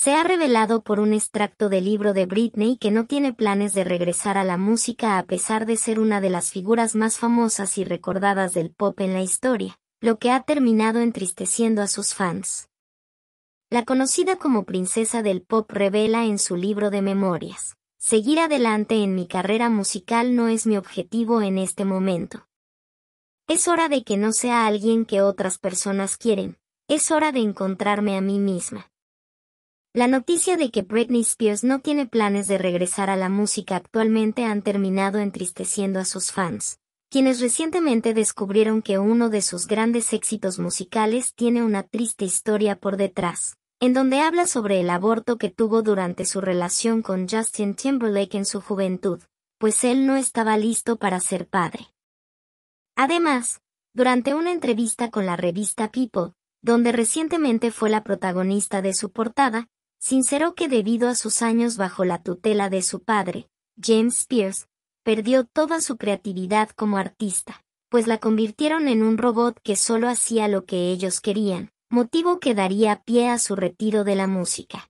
se ha revelado por un extracto del libro de Britney que no tiene planes de regresar a la música a pesar de ser una de las figuras más famosas y recordadas del pop en la historia, lo que ha terminado entristeciendo a sus fans. La conocida como princesa del pop revela en su libro de memorias, Seguir adelante en mi carrera musical no es mi objetivo en este momento. Es hora de que no sea alguien que otras personas quieren, es hora de encontrarme a mí misma. La noticia de que Britney Spears no tiene planes de regresar a la música actualmente han terminado entristeciendo a sus fans, quienes recientemente descubrieron que uno de sus grandes éxitos musicales tiene una triste historia por detrás, en donde habla sobre el aborto que tuvo durante su relación con Justin Timberlake en su juventud, pues él no estaba listo para ser padre. Además, durante una entrevista con la revista People, donde recientemente fue la protagonista de su portada, Sincero que debido a sus años bajo la tutela de su padre, James Pierce, perdió toda su creatividad como artista, pues la convirtieron en un robot que solo hacía lo que ellos querían, motivo que daría pie a su retiro de la música.